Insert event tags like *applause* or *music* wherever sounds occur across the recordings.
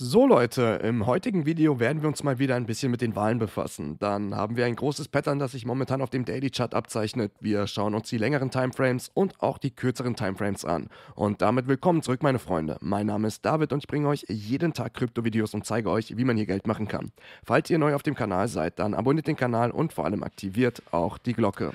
So Leute, im heutigen Video werden wir uns mal wieder ein bisschen mit den Wahlen befassen. Dann haben wir ein großes Pattern, das sich momentan auf dem Daily Chart abzeichnet. Wir schauen uns die längeren Timeframes und auch die kürzeren Timeframes an. Und damit willkommen zurück, meine Freunde. Mein Name ist David und ich bringe euch jeden Tag Krypto-Videos und zeige euch, wie man hier Geld machen kann. Falls ihr neu auf dem Kanal seid, dann abonniert den Kanal und vor allem aktiviert auch die Glocke.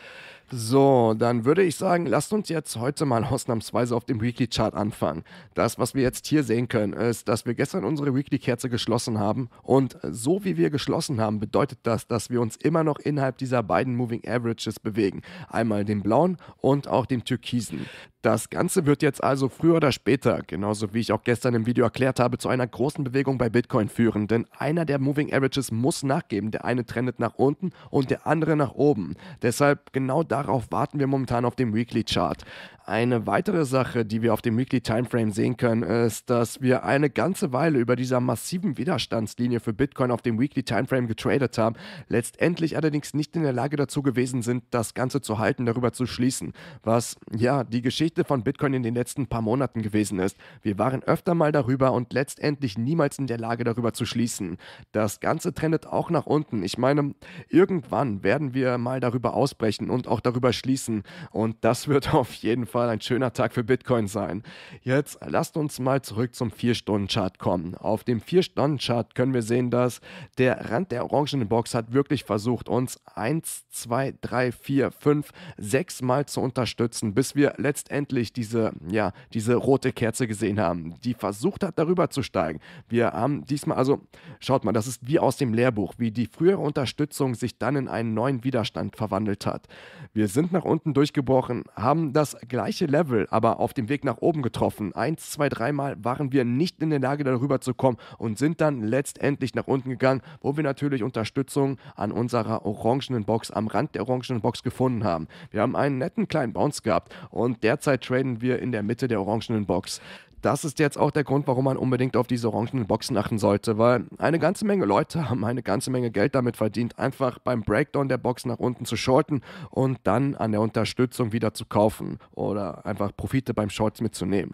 So, dann würde ich sagen, lasst uns jetzt heute mal *laughs* ausnahmsweise auf dem Weekly Chart anfangen. Das, was wir jetzt hier sehen können, ist, dass wir gestern unsere Weekly Kerze geschlossen haben und so wie wir geschlossen haben, bedeutet das, dass wir uns immer noch innerhalb dieser beiden Moving Averages bewegen. Einmal den blauen und auch dem türkisen. Das Ganze wird jetzt also früher oder später, genauso wie ich auch gestern im Video erklärt habe, zu einer großen Bewegung bei Bitcoin führen, denn einer der Moving Averages muss nachgeben. Der eine trendet nach unten und der andere nach oben. Deshalb genau darauf warten wir momentan auf dem Weekly Chart. Eine weitere Sache, die wir auf dem Weekly Timeframe sehen können, ist, dass wir eine ganze Weile über dieser massiven Widerstandslinie für Bitcoin auf dem Weekly Timeframe getradet haben, letztendlich allerdings nicht in der Lage dazu gewesen sind, das Ganze zu halten, darüber zu schließen, was ja die Geschichte Geschichte von Bitcoin in den letzten paar Monaten gewesen ist. Wir waren öfter mal darüber und letztendlich niemals in der Lage darüber zu schließen. Das Ganze trendet auch nach unten. Ich meine, irgendwann werden wir mal darüber ausbrechen und auch darüber schließen. Und das wird *laughs* auf jeden Fall ein schöner Tag für Bitcoin sein. Jetzt lasst uns mal zurück zum 4-Stunden-Chart kommen. Auf dem 4-Stunden-Chart können wir sehen, dass der Rand der orangenen Box hat wirklich versucht, uns 1, 2, 3, 4, 5, 6 Mal zu unterstützen, bis wir letztendlich endlich diese, ja, diese rote Kerze gesehen haben, die versucht hat, darüber zu steigen. Wir haben diesmal, also schaut mal, das ist wie aus dem Lehrbuch, wie die frühere Unterstützung sich dann in einen neuen Widerstand verwandelt hat. Wir sind nach unten durchgebrochen, haben das gleiche Level, aber auf dem Weg nach oben getroffen. Eins, zwei, dreimal waren wir nicht in der Lage, darüber zu kommen und sind dann letztendlich nach unten gegangen, wo wir natürlich Unterstützung an unserer orangenen Box, am Rand der orangenen Box gefunden haben. Wir haben einen netten kleinen Bounce gehabt und derzeit Derzeit traden wir in der Mitte der orangenen Box das ist jetzt auch der Grund, warum man unbedingt auf diese orangenen Boxen achten sollte, weil eine ganze Menge Leute *laughs* haben eine ganze Menge Geld damit verdient, einfach beim Breakdown der Box nach unten zu shorten und dann an der Unterstützung wieder zu kaufen oder einfach Profite beim Shorts mitzunehmen.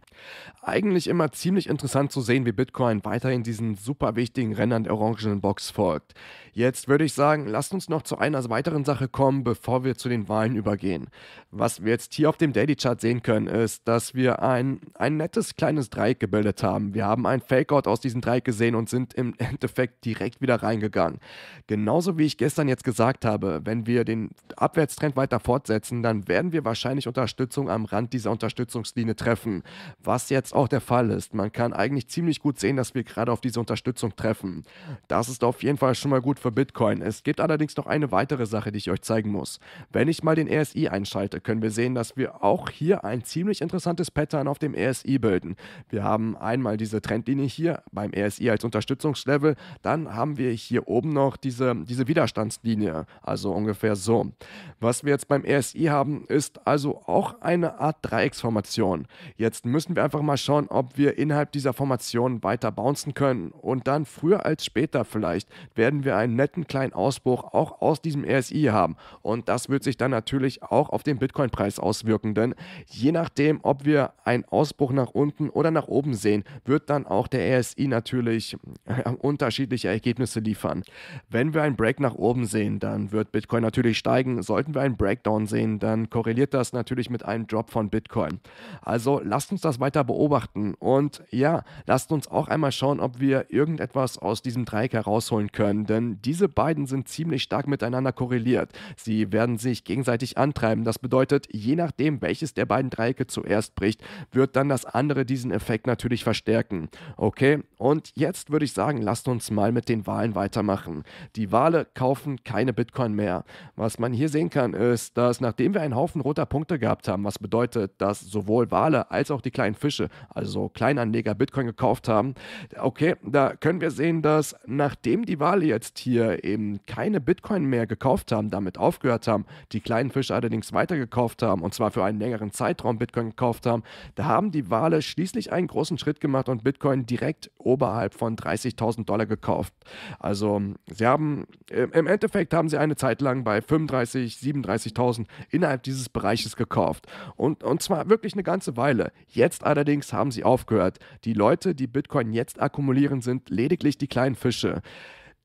Eigentlich immer ziemlich interessant zu sehen, wie Bitcoin weiterhin diesen super wichtigen Rennern der orangenen Box folgt. Jetzt würde ich sagen, lasst uns noch zu einer weiteren Sache kommen, bevor wir zu den Wahlen übergehen. Was wir jetzt hier auf dem Daily Chart sehen können, ist, dass wir ein, ein nettes kleines kleines Dreieck gebildet haben. Wir haben einen Fakeout aus diesem Dreieck gesehen und sind im *laughs* Endeffekt direkt wieder reingegangen. Genauso wie ich gestern jetzt gesagt habe, wenn wir den Abwärtstrend weiter fortsetzen, dann werden wir wahrscheinlich Unterstützung am Rand dieser Unterstützungslinie treffen. Was jetzt auch der Fall ist. Man kann eigentlich ziemlich gut sehen, dass wir gerade auf diese Unterstützung treffen. Das ist auf jeden Fall schon mal gut für Bitcoin. Es gibt allerdings noch eine weitere Sache, die ich euch zeigen muss. Wenn ich mal den RSI e einschalte, können wir sehen, dass wir auch hier ein ziemlich interessantes Pattern auf dem RSI e bilden. Wir haben einmal diese Trendlinie hier beim RSI als Unterstützungslevel. Dann haben wir hier oben noch diese, diese Widerstandslinie, also ungefähr so. Was wir jetzt beim RSI haben, ist also auch eine Art Dreiecksformation. Jetzt müssen wir einfach mal schauen, ob wir innerhalb dieser Formation weiter bouncen können. Und dann früher als später vielleicht werden wir einen netten kleinen Ausbruch auch aus diesem RSI haben. Und das wird sich dann natürlich auch auf den Bitcoin-Preis auswirken, denn je nachdem, ob wir einen Ausbruch nach unten oder nach oben sehen, wird dann auch der RSI natürlich äh, unterschiedliche Ergebnisse liefern. Wenn wir einen Break nach oben sehen, dann wird Bitcoin natürlich steigen. Sollten wir einen Breakdown sehen, dann korreliert das natürlich mit einem Drop von Bitcoin. Also lasst uns das weiter beobachten und ja, lasst uns auch einmal schauen, ob wir irgendetwas aus diesem Dreieck herausholen können, denn diese beiden sind ziemlich stark miteinander korreliert. Sie werden sich gegenseitig antreiben. Das bedeutet, je nachdem, welches der beiden Dreiecke zuerst bricht, wird dann das andere diese diesen Effekt natürlich verstärken. Okay, und jetzt würde ich sagen, lasst uns mal mit den Wahlen weitermachen. Die Wale kaufen keine Bitcoin mehr. Was man hier sehen kann, ist, dass nachdem wir einen Haufen roter Punkte gehabt haben, was bedeutet, dass sowohl Wale als auch die kleinen Fische, also Kleinanleger Bitcoin gekauft haben, okay, da können wir sehen, dass nachdem die Wale jetzt hier eben keine Bitcoin mehr gekauft haben, damit aufgehört haben, die kleinen Fische allerdings weitergekauft haben und zwar für einen längeren Zeitraum Bitcoin gekauft haben, da haben die Wale schließlich schließlich einen großen Schritt gemacht und Bitcoin direkt oberhalb von 30.000 Dollar gekauft. Also sie haben, äh, im Endeffekt haben sie eine Zeit lang bei 35, 37.000 innerhalb dieses Bereiches gekauft. Und, und zwar wirklich eine ganze Weile. Jetzt allerdings haben sie aufgehört. Die Leute, die Bitcoin jetzt akkumulieren, sind lediglich die kleinen Fische.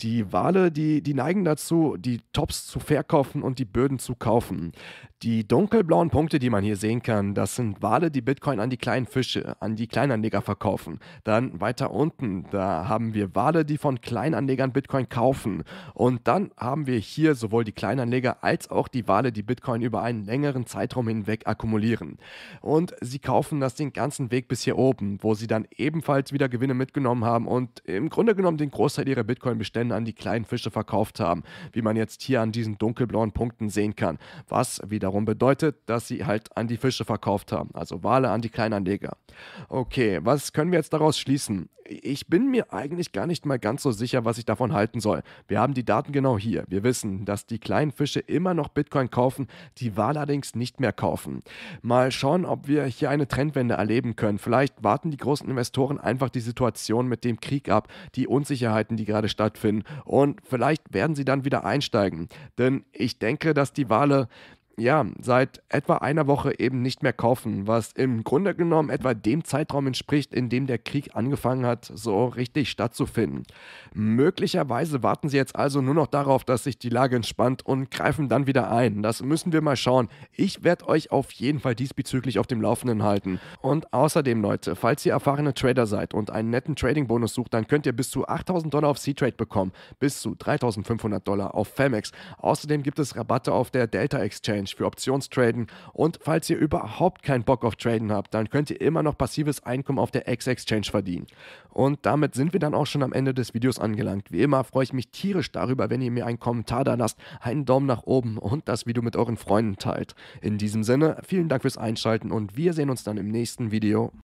Die Wale, die, die neigen dazu, die Tops zu verkaufen und die Böden zu kaufen. Die dunkelblauen Punkte, die man hier sehen kann, das sind Wale, die Bitcoin an die kleinen Fische, an die Kleinanleger verkaufen. Dann weiter unten, da haben wir Wale, die von Kleinanlegern Bitcoin kaufen. Und dann haben wir hier sowohl die Kleinanleger als auch die Wale, die Bitcoin über einen längeren Zeitraum hinweg akkumulieren. Und sie kaufen das den ganzen Weg bis hier oben, wo sie dann ebenfalls wieder Gewinne mitgenommen haben und im Grunde genommen den Großteil ihrer Bitcoin-Bestände an die kleinen Fische verkauft haben, wie man jetzt hier an diesen dunkelblauen Punkten sehen kann, was wiederum wiederum bedeutet, dass sie halt an die Fische verkauft haben, also Wale an die Kleinanleger. Okay, was können wir jetzt daraus schließen? Ich bin mir eigentlich gar nicht mal ganz so sicher, was ich davon halten soll. Wir haben die Daten genau hier. Wir wissen, dass die kleinen Fische immer noch Bitcoin kaufen, die Wale allerdings nicht mehr kaufen. Mal schauen, ob wir hier eine Trendwende erleben können. Vielleicht warten die großen Investoren einfach die Situation mit dem Krieg ab, die Unsicherheiten, die gerade stattfinden und vielleicht werden sie dann wieder einsteigen. Denn ich denke, dass die Wale ja, seit etwa einer Woche eben nicht mehr kaufen, was im Grunde genommen etwa dem Zeitraum entspricht, in dem der Krieg angefangen hat, so richtig stattzufinden. Möglicherweise warten sie jetzt also nur noch darauf, dass sich die Lage entspannt und greifen dann wieder ein. Das müssen wir mal schauen. Ich werde euch auf jeden Fall diesbezüglich auf dem Laufenden halten. Und außerdem, Leute, falls ihr erfahrene Trader seid und einen netten Trading-Bonus sucht, dann könnt ihr bis zu 8000 Dollar auf C-Trade bekommen, bis zu 3500 Dollar auf Femex. Außerdem gibt es Rabatte auf der Delta Exchange. Exchange für Optionstraden. Und falls ihr überhaupt keinen Bock auf Traden habt, dann könnt ihr immer noch passives Einkommen auf der X-Exchange verdienen. Und damit sind wir dann auch schon am Ende des Videos angelangt. Wie immer freue ich mich tierisch darüber, wenn ihr mir einen Kommentar da lasst, einen Daumen nach oben und das Video mit euren Freunden teilt. In diesem Sinne, vielen Dank fürs Einschalten und wir sehen uns dann im nächsten Video.